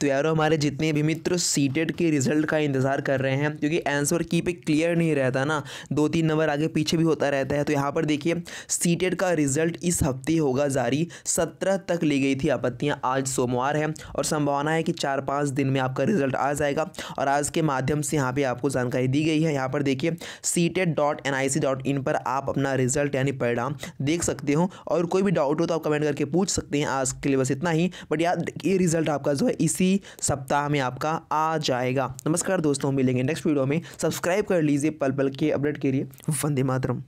तो यारो हमारे जितने भी मित्र सीटेड के रिजल्ट का इंतज़ार कर रहे हैं क्योंकि आंसर की पे क्लियर नहीं रहता ना दो तीन नंबर आगे पीछे भी होता रहता है तो यहाँ पर देखिए सीटेड का रिजल्ट इस हफ्ते होगा जारी सत्रह तक ली गई थी आपत्तियाँ आज सोमवार है और संभावना है कि चार पाँच दिन में आपका रिजल्ट आ जाएगा और आज के माध्यम से यहाँ पर आपको जानकारी दी गई है यहाँ पर देखिए CTET dot N I C dot in पर आप अपना रिजल्ट यानी परिणाम देख सकते हो और कोई भी डाउट हो तो आप कमेंट करके पूछ सकते हैं आज के लिए बस इतना ही बट याद ये रिजल्ट आपका जो है इसी भी सप्ताह में आपका आ जाएगा नमस्कार दोस्तों मिलेंगे नेक्स्ट वीडियो में सब्सक्राइब कर लीजिए पल पल के अपडेट के लिए वंदे मातरम